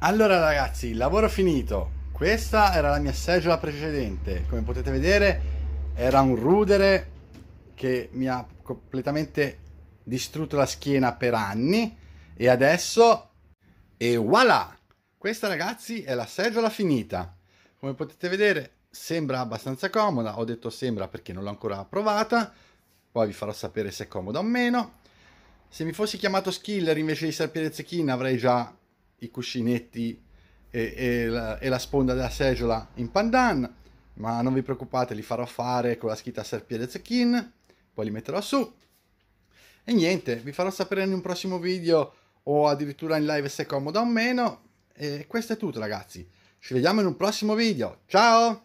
Allora ragazzi, lavoro finito. Questa era la mia seggiola precedente. Come potete vedere era un rudere che mi ha completamente distrutto la schiena per anni e adesso e voilà! Questa ragazzi è la seggiola finita. Come potete vedere sembra abbastanza comoda, ho detto sembra perché non l'ho ancora provata, poi vi farò sapere se è comoda o meno. Se mi fossi chiamato Skiller invece di Serpiere Zecchina avrei già i cuscinetti e, e, la, e, la, sponda della seggiola in pandan, ma non vi preoccupate, li farò fare con la scritta Serpiede Zecchin, poi li metterò su. E niente, vi farò sapere in un prossimo video o addirittura in live se comoda o meno. E questo è tutto ragazzi, ci vediamo in un prossimo video, ciao!